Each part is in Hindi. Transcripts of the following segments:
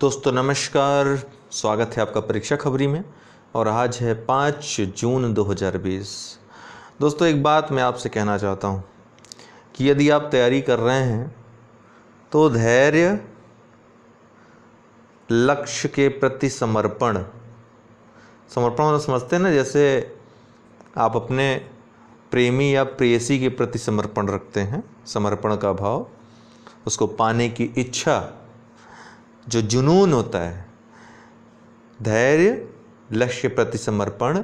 दोस्तों नमस्कार स्वागत है आपका परीक्षा खबरी में और आज है पाँच जून 2020 दोस्तों एक बात मैं आपसे कहना चाहता हूँ कि यदि आप तैयारी कर रहे हैं तो धैर्य लक्ष्य के प्रति समर्पण समर्पण मतलब समझते हैं ना जैसे आप अपने प्रेमी या प्रेयसी के प्रति समर्पण रखते हैं समर्पण का भाव उसको पाने की इच्छा जो जुनून होता है धैर्य लक्ष्य प्रति समर्पण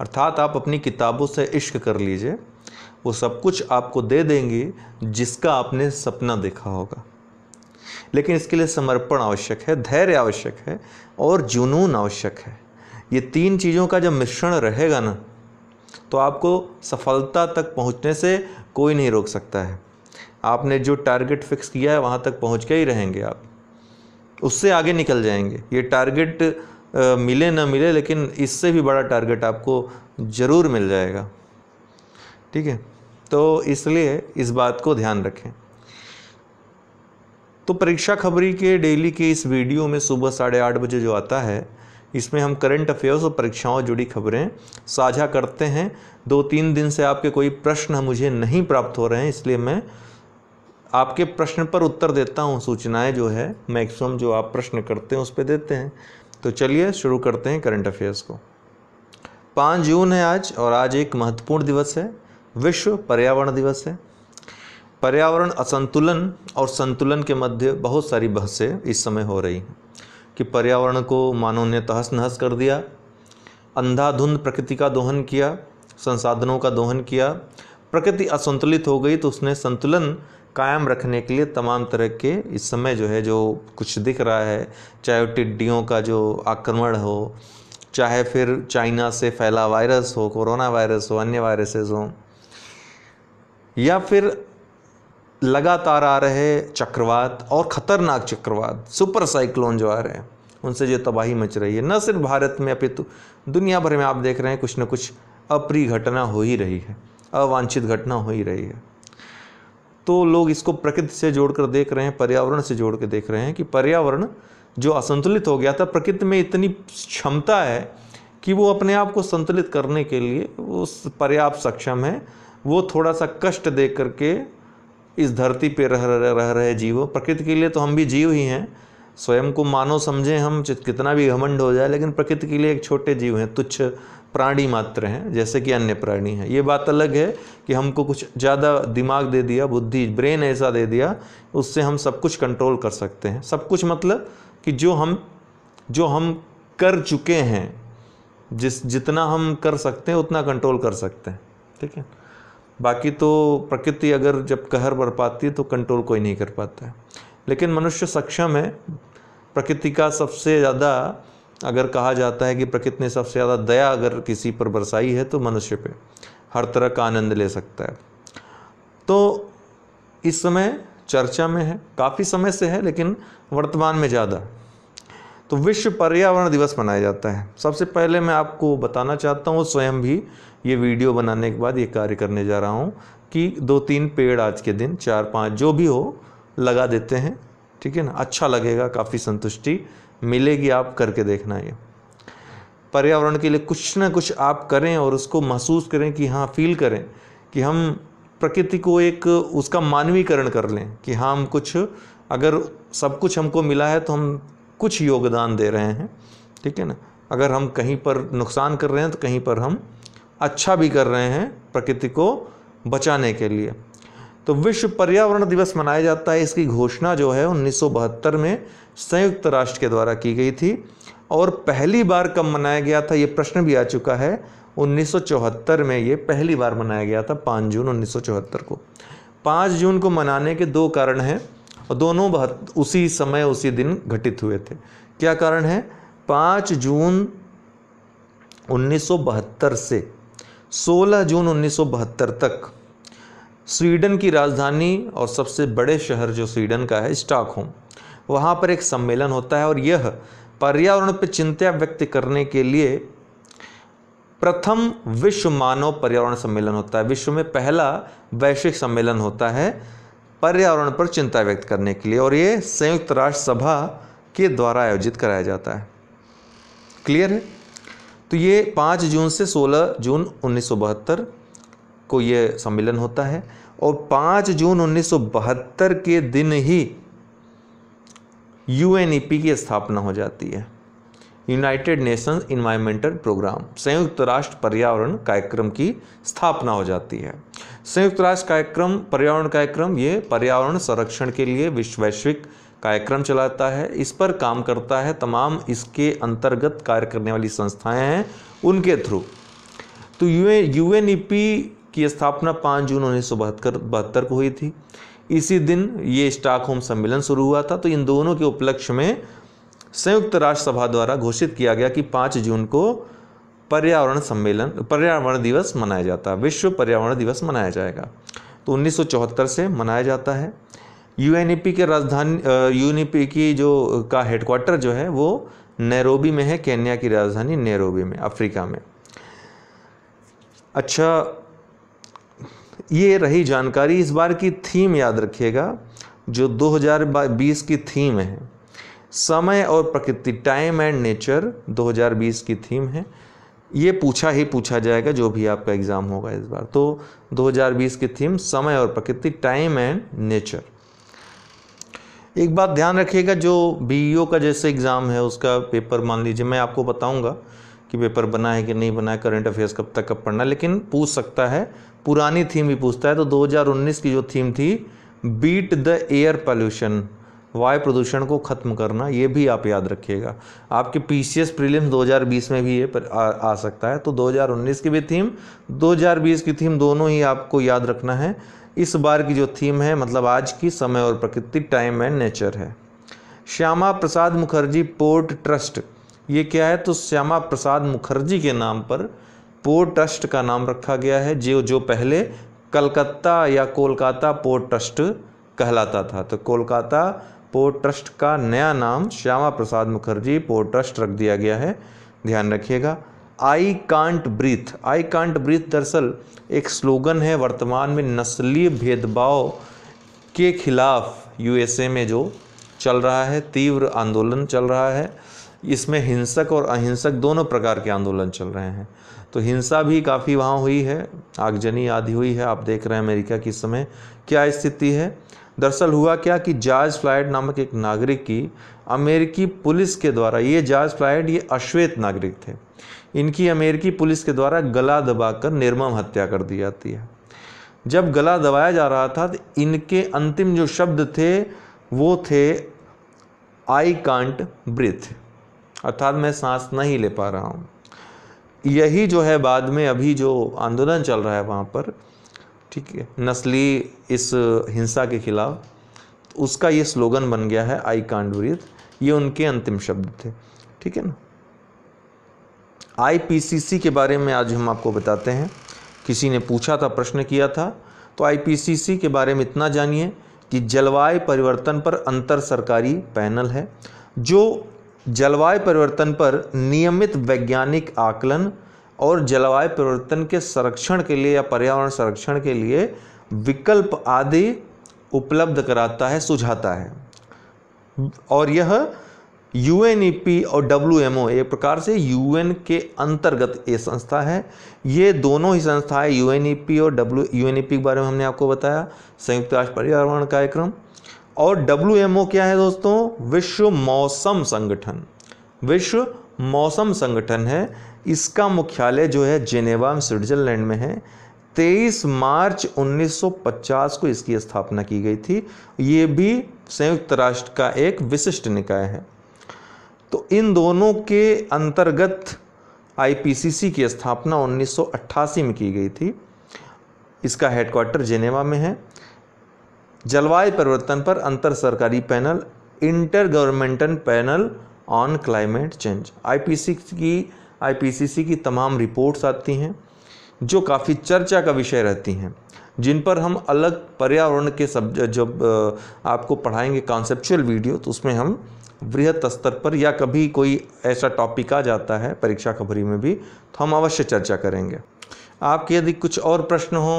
अर्थात आप अपनी किताबों से इश्क कर लीजिए वो सब कुछ आपको दे देंगे जिसका आपने सपना देखा होगा लेकिन इसके लिए समर्पण आवश्यक है धैर्य आवश्यक है और जुनून आवश्यक है ये तीन चीज़ों का जब मिश्रण रहेगा ना तो आपको सफलता तक पहुंचने से कोई नहीं रोक सकता है आपने जो टारगेट फिक्स किया है वहाँ तक पहुँच के ही रहेंगे आप उससे आगे निकल जाएंगे ये टारगेट मिले ना मिले लेकिन इससे भी बड़ा टारगेट आपको ज़रूर मिल जाएगा ठीक है तो इसलिए इस बात को ध्यान रखें तो परीक्षा खबरी के डेली के इस वीडियो में सुबह साढ़े आठ बजे जो आता है इसमें हम करंट अफेयर्स और परीक्षाओं जुड़ी खबरें साझा करते हैं दो तीन दिन से आपके कोई प्रश्न मुझे नहीं प्राप्त हो रहे हैं इसलिए मैं आपके प्रश्न पर उत्तर देता हूँ सूचनाएं जो है मैक्सिमम जो आप प्रश्न करते हैं उस पर देते हैं तो चलिए शुरू करते हैं करंट अफेयर्स को पाँच जून है आज और आज एक महत्वपूर्ण दिवस है विश्व पर्यावरण दिवस है पर्यावरण असंतुलन और संतुलन के मध्य बहुत सारी बहसें इस समय हो रही हैं कि पर्यावरण को मानव ने तहस नहस कर दिया अंधाधुंध प्रकृति का दोहन किया संसाधनों का दोहन किया प्रकृति असंतुलित हो गई तो उसने संतुलन कायम रखने के लिए तमाम तरह के इस समय जो है जो कुछ दिख रहा है चाहे वो टिड्डियों का जो आक्रमण हो चाहे फिर चाइना से फैला वायरस हो कोरोना वायरस हो अन्य वायरसेस हों या फिर लगातार आ रहे चक्रवात और ख़तरनाक चक्रवात सुपर साइक्लोन जो आ रहे हैं उनसे जो तबाही मच रही है न सिर्फ भारत में अपितु दुनिया भर में आप देख रहे हैं कुछ न कुछ अप्रिय घटना हो ही रही है अवांछित घटना हो ही रही है तो लोग इसको प्रकृति से जोड़ कर देख रहे हैं पर्यावरण से जोड़ के देख रहे हैं कि पर्यावरण जो असंतुलित हो गया था प्रकृति में इतनी क्षमता है कि वो अपने आप को संतुलित करने के लिए वो पर्याप्त सक्षम है वो थोड़ा सा कष्ट दे करके इस धरती पर रह रह, रह रहे जीव प्रकृति के लिए तो हम भी जीव ही हैं स्वयं को मानव समझें हम कितना भी घमंड हो जाए लेकिन प्रकृति के लिए एक छोटे जीव हैं तुच्छ प्राणी मात्र हैं जैसे कि अन्य प्राणी हैं ये बात अलग है कि हमको कुछ ज़्यादा दिमाग दे दिया बुद्धि ब्रेन ऐसा दे दिया उससे हम सब कुछ कंट्रोल कर सकते हैं सब कुछ मतलब कि जो हम जो हम कर चुके हैं जिस जितना हम कर सकते हैं उतना कंट्रोल कर सकते हैं ठीक है बाकी तो प्रकृति अगर जब कहर पाती है तो कंट्रोल कोई नहीं कर पाता है लेकिन मनुष्य सक्षम है प्रकृति का सबसे ज़्यादा अगर कहा जाता है कि प्रकृति ने सबसे ज़्यादा दया अगर किसी पर बरसाई है तो मनुष्य पे हर तरह का आनंद ले सकता है तो इस समय चर्चा में है काफ़ी समय से है लेकिन वर्तमान में ज़्यादा तो विश्व पर्यावरण दिवस मनाया जाता है सबसे पहले मैं आपको बताना चाहता हूँ स्वयं भी ये वीडियो बनाने के बाद ये कार्य करने जा रहा हूँ कि दो तीन पेड़ आज के दिन चार पाँच जो भी हो लगा देते हैं ठीक है ना अच्छा लगेगा काफ़ी संतुष्टि मिलेगी आप करके देखना ये पर्यावरण के लिए कुछ ना कुछ आप करें और उसको महसूस करें कि हाँ फील करें कि हम प्रकृति को एक उसका मानवीकरण कर लें कि हाँ हम कुछ अगर सब कुछ हमको मिला है तो हम कुछ योगदान दे रहे हैं ठीक है ना अगर हम कहीं पर नुकसान कर रहे हैं तो कहीं पर हम अच्छा भी कर रहे हैं प्रकृति को बचाने के लिए तो विश्व पर्यावरण दिवस मनाया जाता है इसकी घोषणा जो है उन्नीस में संयुक्त राष्ट्र के द्वारा की गई थी और पहली बार कब मनाया गया था ये प्रश्न भी आ चुका है 1974 में ये पहली बार मनाया गया था 5 जून 1974 को 5 जून को मनाने के दो कारण हैं और दोनों बहुत उसी समय उसी दिन घटित हुए थे क्या कारण है 5 जून 1972 से 16 जून 1972 तक स्वीडन की राजधानी और सबसे बड़े शहर जो स्वीडन का है स्टॉकहोम वहाँ पर एक सम्मेलन होता है और यह पर्यावरण पर चिंता व्यक्त करने के लिए प्रथम विश्व मानव पर्यावरण सम्मेलन होता है विश्व में पहला वैश्विक सम्मेलन होता है पर्यावरण पर चिंता व्यक्त करने के लिए और ये संयुक्त राष्ट्र सभा के द्वारा आयोजित कराया जाता है क्लियर है तो ये पाँच जून से सोलह जून उन्नीस को ये सम्मेलन होता है और 5 जून 1972 के दिन ही यूएनईपी e की स्थापना हो जाती है यूनाइटेड नेशंस इन्वायरमेंटल प्रोग्राम संयुक्त राष्ट्र पर्यावरण कार्यक्रम की स्थापना हो जाती है संयुक्त राष्ट्र कार्यक्रम पर्यावरण कार्यक्रम ये पर्यावरण संरक्षण के लिए विश्व वैश्विक कार्यक्रम चलाता है इस पर काम करता है तमाम इसके अंतर्गत कार्य करने वाली संस्थाएं हैं उनके थ्रू तो U U N E P की स्थापना 5 जून उन्नीस सौ बहत्तर को हुई थी इसी दिन ये होम सम्मेलन शुरू हुआ था तो इन दोनों के उपलक्ष्य में संयुक्त राष्ट्र सभा द्वारा घोषित किया गया कि 5 जून को पर्यावरण सम्मेलन पर्यावरण दिवस मनाया जाता है विश्व पर्यावरण दिवस मनाया जाएगा तो उन्नीस से मनाया जाता है यू के राजधानी यू की जो का हेडक्वार्टर जो है वो नैरोबी में है केन्या की राजधानी नैरोबी में अफ्रीका में अच्छा ये रही जानकारी इस बार की थीम याद रखिएगा जो 2020 की थीम है समय और प्रकृति टाइम एंड नेचर 2020 की थीम है ये पूछा ही पूछा जाएगा जो भी आपका एग्ज़ाम होगा इस बार तो 2020 की थीम समय और प्रकृति टाइम एंड नेचर एक बात ध्यान रखिएगा जो बीईओ e का जैसे एग्ज़ाम है उसका पेपर मान लीजिए मैं आपको बताऊंगा कि पेपर बना है कि नहीं बना है करंट अफेयर्स कब तक कब पढ़ना लेकिन पूछ सकता है पुरानी थीम भी पूछता है तो 2019 की जो थीम थी बीट द एयर पॉल्यूशन वायु प्रदूषण को ख़त्म करना ये भी आप याद रखिएगा आपके पी सी एस प्रीलिम्स 2020 में भी ये पर आ, आ सकता है तो 2019 की भी थीम 2020 की थीम दोनों ही आपको याद रखना है इस बार की जो थीम है मतलब आज की समय और प्रकृति टाइम एंड नेचर है श्यामा प्रसाद मुखर्जी पोर्ट ट्रस्ट ये क्या है तो श्यामा प्रसाद मुखर्जी के नाम पर पोर्ट ट्रस्ट का नाम रखा गया है जो जो पहले कलकत्ता या कोलकाता पोर्ट ट्रस्ट कहलाता था तो कोलकाता पोर्ट ट्रस्ट का नया नाम श्यामा प्रसाद मुखर्जी पोर्ट ट्रस्ट रख दिया गया है ध्यान रखिएगा I can't breathe I can't breathe दरअसल एक स्लोगन है वर्तमान में नस्लीय भेदभाव के खिलाफ यूएसए में जो चल रहा है तीव्र आंदोलन चल रहा है इसमें हिंसक और अहिंसक दोनों प्रकार के आंदोलन चल रहे हैं तो हिंसा भी काफ़ी वहाँ हुई है आगजनी आदि हुई है आप देख रहे हैं अमेरिका की समय क्या स्थिति है दरअसल हुआ क्या कि जॉर्ज फ्लाइट नामक एक नागरिक की अमेरिकी पुलिस के द्वारा ये जॉर्ज फ्लाइट ये अश्वेत नागरिक थे इनकी अमेरिकी पुलिस के द्वारा गला दबाकर निर्मम हत्या कर दी जाती है जब गला दबाया जा रहा था तो इनके अंतिम जो शब्द थे वो थे आई कांट ब्रिथ अर्थात मैं सांस नहीं ले पा रहा हूँ यही जो है बाद में अभी जो आंदोलन चल रहा है वहाँ पर ठीक है नस्ली इस हिंसा के खिलाफ उसका ये स्लोगन बन गया है आई कांड ब्रीथ ये उनके अंतिम शब्द थे ठीक है ना आईपीसीसी के बारे में आज हम आपको बताते हैं किसी ने पूछा था प्रश्न किया था तो आईपीसीसी के बारे में इतना जानिए कि जलवायु परिवर्तन पर अंतर सरकारी पैनल है जो जलवायु परिवर्तन पर नियमित वैज्ञानिक आकलन और जलवायु परिवर्तन के संरक्षण के लिए या पर्यावरण संरक्षण के लिए विकल्प आदि उपलब्ध कराता है सुझाता है और यह यू e और डब्ल्यू एक प्रकार से यू के अंतर्गत ये संस्था है ये दोनों ही संस्थाएं यू e और डब्ल्यू यू e के बारे में हमने आपको बताया संयुक्त राष्ट्र पर्यावरण कार्यक्रम और डब्ल्यू क्या है दोस्तों विश्व मौसम संगठन विश्व मौसम संगठन है इसका मुख्यालय जो है जेनेवा स्विट्जरलैंड में है 23 मार्च 1950 को इसकी स्थापना की गई थी ये भी संयुक्त राष्ट्र का एक विशिष्ट निकाय है तो इन दोनों के अंतर्गत आईपीसीसी की स्थापना 1988 में की गई थी इसका हेडक्वार्टर जेनेवा में है जलवायु परिवर्तन पर अंतर सरकारी panel intergovernmental panel on climate change IPC की आईपीसीसी की तमाम रिपोर्ट्स आती हैं जो काफ़ी चर्चा का विषय रहती हैं जिन पर हम अलग पर्यावरण के सब जब आपको पढ़ाएंगे कॉन्सेप्चुअल वीडियो तो उसमें हम वृहत स्तर पर या कभी कोई ऐसा टॉपिक आ जाता है परीक्षा खबरी में भी तो हम अवश्य चर्चा करेंगे आपके यदि कुछ और प्रश्न हों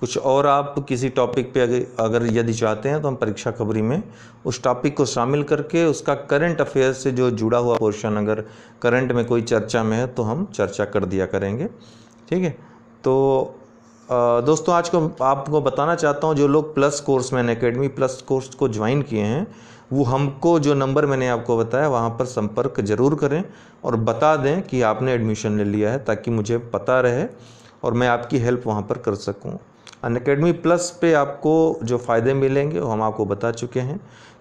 कुछ और आप किसी टॉपिक पे अगर यदि चाहते हैं तो हम परीक्षा खबरी में उस टॉपिक को शामिल करके उसका करंट अफेयर से जो जुड़ा हुआ पोर्शन अगर करंट में कोई चर्चा में है तो हम चर्चा कर दिया करेंगे ठीक है तो दोस्तों आज को आपको बताना चाहता हूँ जो लोग प्लस कोर्स मैंने अकेडमी प्लस कोर्स को ज्वाइन किए हैं वो हमको जो नंबर मैंने आपको बताया वहाँ पर संपर्क ज़रूर करें और बता दें कि आपने एडमिशन ले लिया है ताकि मुझे पता रहे और मैं आपकी हेल्प वहाँ पर कर सकूँ अनकेडमी प्लस पे आपको जो फ़ायदे मिलेंगे वो हम आपको बता चुके हैं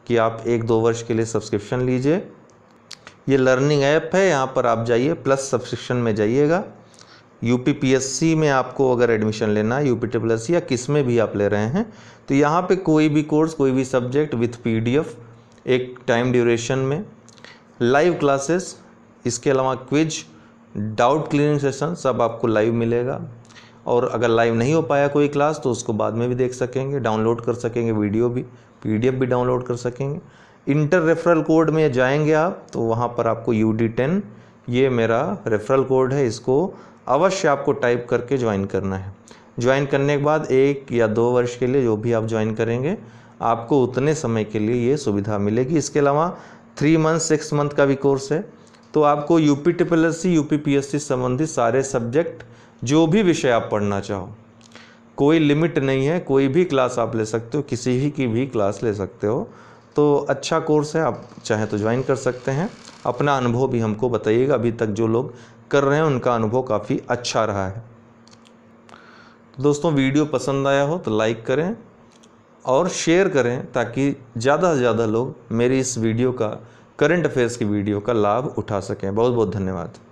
कि आप एक दो वर्ष के लिए सब्सक्रिप्शन लीजिए ये लर्निंग ऐप है यहाँ पर आप जाइए प्लस सब्सक्रिप्शन में जाइएगा यू पी में आपको अगर एडमिशन लेना है यू पी ट्रिपल या किस में भी आप ले रहे हैं तो यहाँ पे कोई भी कोर्स कोई भी सब्जेक्ट विथ पीडीएफ एक टाइम ड्यूरेशन में लाइव क्लासेस इसके अलावा क्विज डाउट क्लियरिंग सेशन सब आपको लाइव मिलेगा और अगर लाइव नहीं हो पाया कोई क्लास तो उसको बाद में भी देख सकेंगे डाउनलोड कर सकेंगे वीडियो भी पीडीएफ भी डाउनलोड कर सकेंगे इंटर रेफरल कोड में जाएंगे आप तो वहाँ पर आपको यू डी टेन ये मेरा रेफरल कोड है इसको अवश्य आपको टाइप करके ज्वाइन करना है ज्वाइन करने के बाद एक या दो वर्ष के लिए जो भी आप ज्वाइन करेंगे आपको उतने समय के लिए ये सुविधा मिलेगी इसके अलावा थ्री मंथ सिक्स मंथ का भी कोर्स है तो आपको U P triple S C U P P S C संबंधित सारे सब्जेक्ट जो भी विषय आप पढ़ना चाहो कोई लिमिट नहीं है कोई भी क्लास आप ले सकते हो किसी ही की भी क्लास ले सकते हो तो अच्छा कोर्स है आप चाहे तो ज्वाइन कर सकते हैं अपना अनुभव भी हमको बताइएगा अभी तक जो लोग कर रहे हैं उनका अनुभव काफ़ी अच्छा रहा है तो दोस्तों वीडियो पसंद आया हो तो लाइक करें और शेयर करें ताकि ज़्यादा से ज़्यादा लोग मेरी इस वीडियो का करंट अफेयर्स की वीडियो का लाभ उठा सकें बहुत बहुत धन्यवाद